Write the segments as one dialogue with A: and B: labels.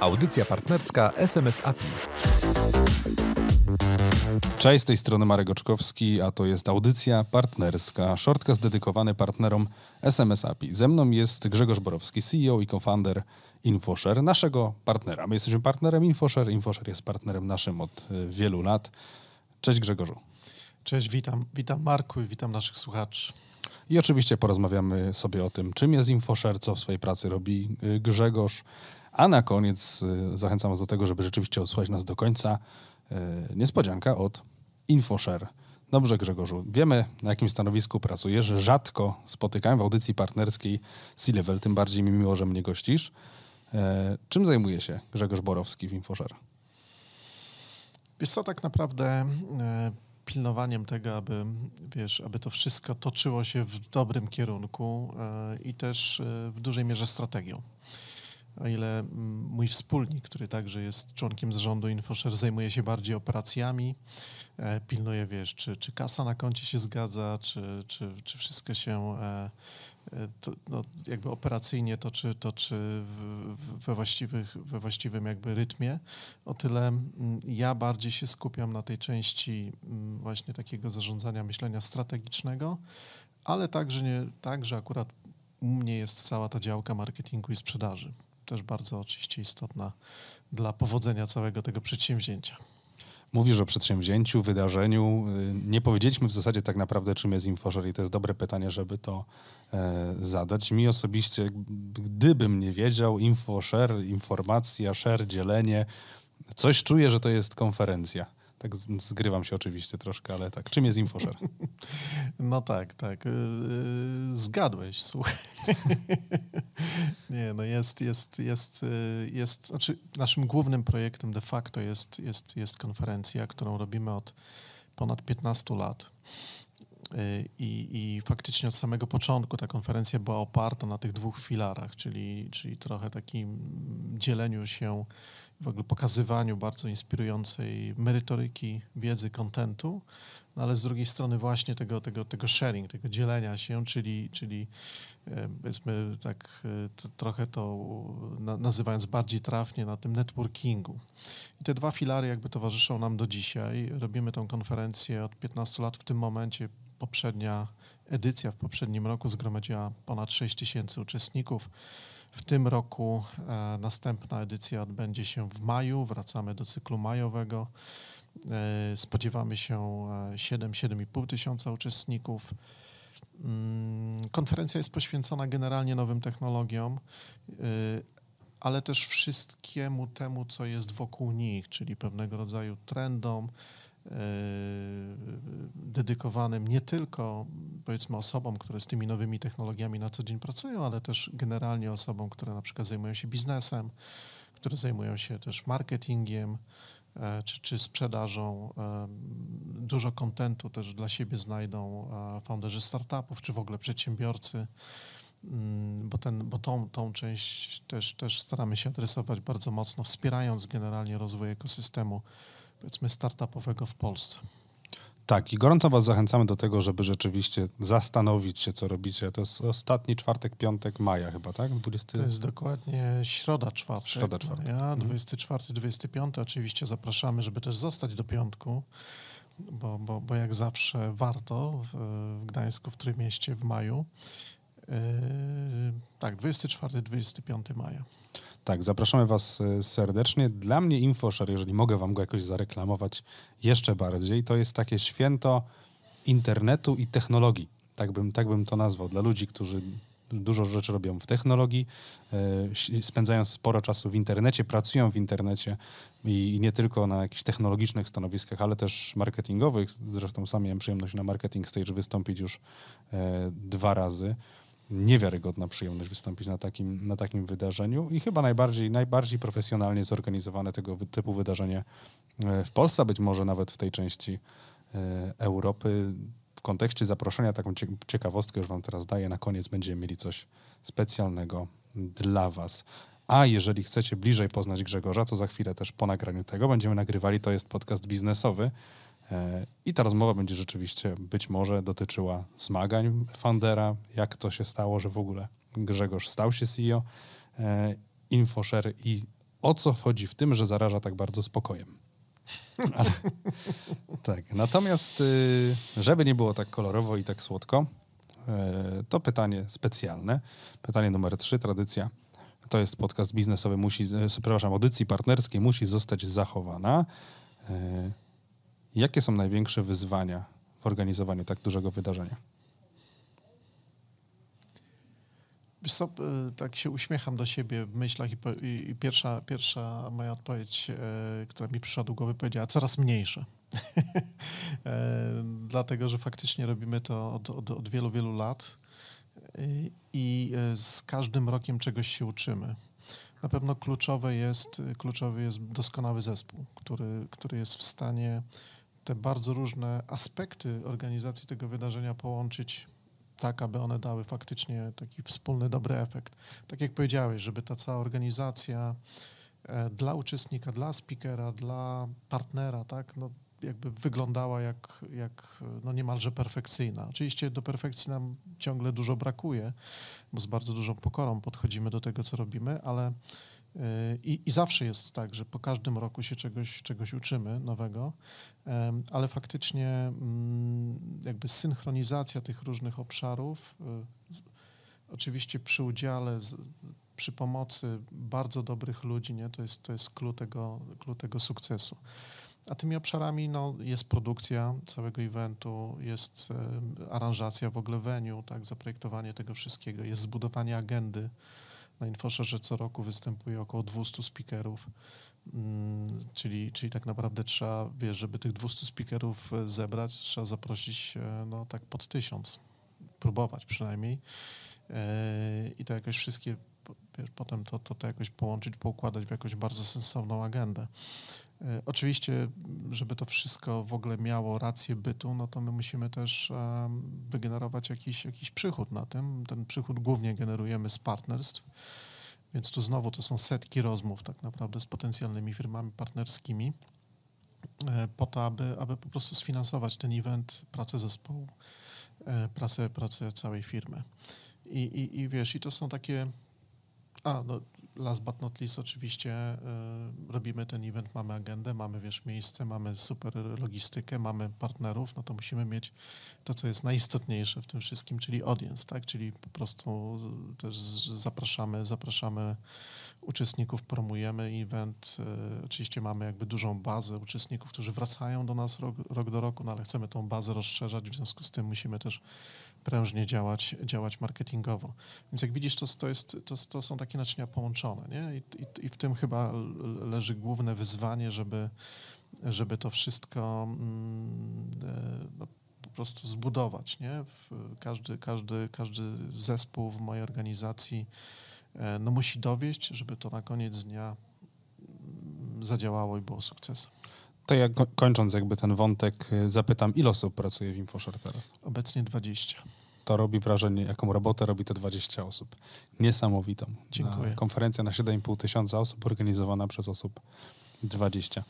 A: Audycja partnerska SMS API. Cześć, z tej strony Marek Oczkowski, a to jest audycja partnerska, shortcast dedykowany partnerom SMS API. Ze mną jest Grzegorz Borowski, CEO i co-founder InfoShare, naszego partnera. My jesteśmy partnerem InfoShare, InfoShare jest partnerem naszym od y, wielu lat. Cześć Grzegorzu. Cześć, witam. Witam Marku i witam naszych słuchaczy. I oczywiście porozmawiamy sobie o tym, czym jest InfoShare, co w swojej pracy robi y, Grzegorz. A na koniec y, zachęcam Was do tego, żeby rzeczywiście odsłuchać nas do końca. Y, niespodzianka od InfoShare. Dobrze, Grzegorzu, wiemy na jakim stanowisku pracujesz. Rzadko spotykałem w audycji partnerskiej C-Level, tym bardziej mi miło, że mnie gościsz. Czym zajmuje się Grzegorz Borowski w InfoShare?
B: Wiesz co, tak naprawdę pilnowaniem tego, aby, wiesz, aby to wszystko toczyło się w dobrym kierunku e, i też e, w dużej mierze strategią o ile mm, mój wspólnik, który także jest członkiem zarządu InfoShare, zajmuje się bardziej operacjami, e, pilnuje, wiesz, czy, czy kasa na koncie się zgadza, czy, czy, czy wszystko się e, e, to, no, jakby operacyjnie to czy, to czy we, właściwych, we właściwym jakby rytmie. O tyle mm, ja bardziej się skupiam na tej części mm, właśnie takiego zarządzania myślenia strategicznego, ale także, nie, także akurat u mnie jest cała ta działka marketingu i sprzedaży też bardzo oczywiście istotna dla powodzenia całego tego przedsięwzięcia.
A: Mówisz o przedsięwzięciu, wydarzeniu. Y, nie powiedzieliśmy w zasadzie tak naprawdę, czym jest InfoShare i to jest dobre pytanie, żeby to e, zadać. Mi osobiście, gdybym nie wiedział, InfoShare, informacja, share, dzielenie, coś czuję, że to jest konferencja. Tak zgrywam się oczywiście troszkę, ale tak. Czym jest InfoShare?
B: No tak, tak. Y, y, zgadłeś, słuchaj. Nie, no jest, jest, jest, y, jest, znaczy naszym głównym projektem de facto jest, jest, jest konferencja, którą robimy od ponad 15 lat. Y, I, I, faktycznie od samego początku ta konferencja była oparta na tych dwóch filarach, czyli, czyli trochę takim dzieleniu się, w ogóle pokazywaniu bardzo inspirującej merytoryki, wiedzy, kontentu, no ale z drugiej strony właśnie tego, tego, tego sharing, tego dzielenia się, czyli, czyli e, powiedzmy tak e, to, trochę to nazywając bardziej trafnie na tym networkingu. I te dwa filary jakby towarzyszą nam do dzisiaj. Robimy tę konferencję od 15 lat w tym momencie poprzednia edycja w poprzednim roku zgromadziła ponad 6 tysięcy uczestników. W tym roku e, następna edycja odbędzie się w maju, wracamy do cyklu majowego. E, spodziewamy się 7-7,5 e, tysiąca uczestników. Mm, konferencja jest poświęcona generalnie nowym technologiom, ale też wszystkiemu temu, co jest wokół nich, czyli pewnego rodzaju trendom, E, dedykowanym nie tylko powiedzmy osobom, które z tymi nowymi technologiami na co dzień pracują, ale też generalnie osobom, które na przykład zajmują się biznesem, które zajmują się też marketingiem e, czy, czy sprzedażą. E, dużo kontentu też dla siebie znajdą founderzy startupów czy w ogóle przedsiębiorcy mm, bo, ten, bo tą, tą część też, też staramy się adresować bardzo mocno, wspierając generalnie rozwój ekosystemu powiedzmy startupowego w Polsce.
A: Tak, i gorąco Was zachęcamy do tego, żeby rzeczywiście zastanowić się, co robicie. To jest ostatni czwartek, piątek maja chyba, tak? 20... To jest
B: dokładnie środa czwartek. Środa czwartek. Maja, 24, 25. Oczywiście zapraszamy, żeby też zostać do piątku, bo, bo, bo jak zawsze warto w, w Gdańsku, w Trójmieście w maju. Yy, tak, 24, 25 maja.
A: Tak, zapraszamy Was y, serdecznie. Dla mnie InfoShare, jeżeli mogę Wam go jakoś zareklamować jeszcze bardziej, to jest takie święto internetu i technologii. Tak bym, tak bym to nazwał. Dla ludzi, którzy dużo rzeczy robią w technologii, y, spędzają sporo czasu w internecie, pracują w internecie i, nie tylko na jakichś technologicznych stanowiskach, ale też marketingowych. Zresztą sam miałem przyjemność na Marketing Stage wystąpić już e, dwa razy niewiarygodna przyjemność wystąpić na takim, na takim wydarzeniu i chyba najbardziej, najbardziej profesjonalnie zorganizowane tego typu wydarzenie e, w Polsce, być może nawet w tej części e, Europy. W kontekście zaproszenia taką ciekawostkę już Wam teraz daję. Na koniec będziemy mieli coś specjalnego dla Was. A jeżeli chcecie bliżej poznać Grzegorza, co za chwilę też po nagraniu tego będziemy nagrywali, to jest podcast biznesowy i ta rozmowa będzie rzeczywiście być może dotyczyła zmagań Fandera, jak to się stało, że w ogóle Grzegorz stał się CEO e, InfoShare i o co chodzi w tym, że zaraża tak bardzo spokojem. Ale, tak. Natomiast, y, żeby nie było tak kolorowo i tak słodko, e, to pytanie specjalne. Pytanie numer trzy, tradycja. To jest podcast biznesowy, musi, e, przepraszam, audycji partnerskiej musi zostać zachowana. Jakie są największe wyzwania w organizowaniu tak dużego wydarzenia?
B: E, tak się uśmiecham do siebie w myślach i, po, i, pierwsza, pierwsza moja odpowiedź, e, która mi przyszła do głowy, powiedziała coraz mniejsze. e, dlatego, że faktycznie robimy to od, od, od wielu, wielu lat e, i e, z każdym rokiem czegoś się uczymy. Na pewno kluczowe jest, kluczowy jest doskonały zespół, który, który jest w stanie te bardzo różne aspekty organizacji tego wydarzenia połączyć tak, aby one dały faktycznie taki wspólny, dobry efekt. Tak jak powiedziałeś, żeby ta cała organizacja e, dla uczestnika, dla speakera, dla partnera, tak, no, jakby wyglądała jak, jak no niemalże perfekcyjna. Oczywiście do perfekcji nam ciągle dużo brakuje, bo z bardzo dużą pokorą podchodzimy do tego, co robimy, ale i, I, zawsze jest tak, że po każdym roku się czegoś, czegoś uczymy nowego, ale faktycznie mm, jakby synchronizacja tych różnych obszarów, y, oczywiście przy udziale, przy pomocy bardzo dobrych ludzi, nie, to jest, to jest klucz tego, klucz tego sukcesu. A tymi obszarami no, jest produkcja całego eventu, jest aranżacja w ogóle venue, tak, zaprojektowanie tego wszystkiego, jest zbudowanie agendy, na InfoSharze co roku występuje około 200 speakerów, mm, czyli, czyli tak naprawdę trzeba, wiesz, żeby tych 200 speakerów e, zebrać, trzeba zaprosić e, no tak pod tysiąc, próbować przynajmniej e, i to jakoś wszystkie wiesz, potem to, to, to jakoś połączyć, poukładać w jakąś bardzo sensowną agendę. E, oczywiście, żeby to wszystko w ogóle miało rację bytu, no to my musimy też wygenerować jakiś, jakiś przychód na tym. Ten przychód głównie generujemy z partnerstw, więc tu znowu to są setki rozmów tak naprawdę z potencjalnymi firmami partnerskimi e, po to, aby, aby po prostu sfinansować ten event, pracę zespołu, e, pracę, pracę całej firmy. I, i, I wiesz, i to są takie a, no, last but not least oczywiście y, robimy ten event, mamy agendę, mamy wiesz, miejsce, mamy super logistykę, mamy partnerów, no to musimy mieć to, co jest najistotniejsze w tym wszystkim, czyli audience, tak? Czyli po prostu też zapraszamy, zapraszamy uczestników promujemy event. E, oczywiście mamy jakby dużą bazę uczestników, którzy wracają do nas rok, rok, do roku, no ale chcemy tą bazę rozszerzać, w związku z tym musimy też prężnie działać, działać marketingowo. Więc jak widzisz, to, to, jest, to, to są takie naczynia połączone nie? I, i, i w tym chyba leży główne wyzwanie, żeby, żeby to wszystko mm, e, no, po prostu zbudować. Nie? Każdy, każdy, każdy zespół w mojej organizacji E, no musi dowieść, żeby to na koniec dnia mm, zadziałało i było sukcesem.
A: To ja kończąc jakby ten wątek, e, zapytam, ile osób pracuje w InfoShare teraz? Obecnie 20. To robi wrażenie, jaką robotę robi te 20 osób. Niesamowitą. Dziękuję. Konferencja na 7,5 tysiąca osób organizowana przez osób 20.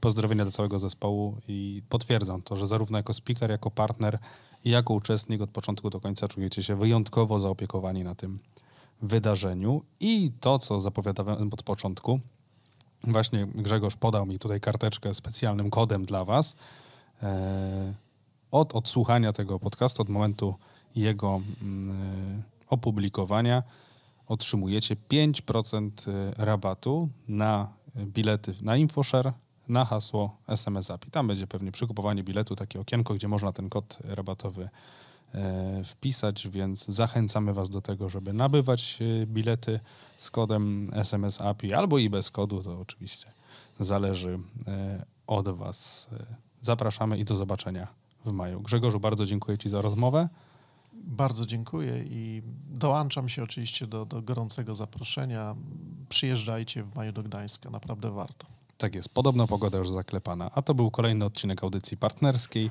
A: Pozdrowienia do całego zespołu i potwierdzam to, że zarówno jako speaker, jako partner i jako uczestnik od początku do końca czujecie się wyjątkowo zaopiekowani na tym, wydarzeniu i to, co zapowiadałem od początku, właśnie Grzegorz podał mi tutaj karteczkę specjalnym kodem dla Was. E, od odsłuchania tego podcastu, od momentu jego mm, e, opublikowania, otrzymujecie 5% e, rabatu na bilety na InfoShare na hasło SMS API. Tam będzie pewnie przykupowanie biletu takie okienko, gdzie można ten kod rabatowy E, wpisać, więc zachęcamy Was do tego, żeby nabywać e, bilety z kodem SMS API albo i bez kodu, to oczywiście zależy e, od Was. Zapraszamy i do zobaczenia w maju. Grzegorzu, bardzo dziękuję Ci za rozmowę.
B: Bardzo dziękuję i dołączam się oczywiście do, do gorącego zaproszenia. Przyjeżdżajcie w maju do Gdańska, naprawdę warto.
A: Tak jest, podobno pogoda już zaklepana. A to był kolejny odcinek audycji partnerskiej.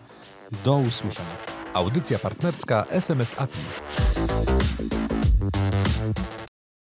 A: Do usłyszenia. Audycja partnerska SMS API.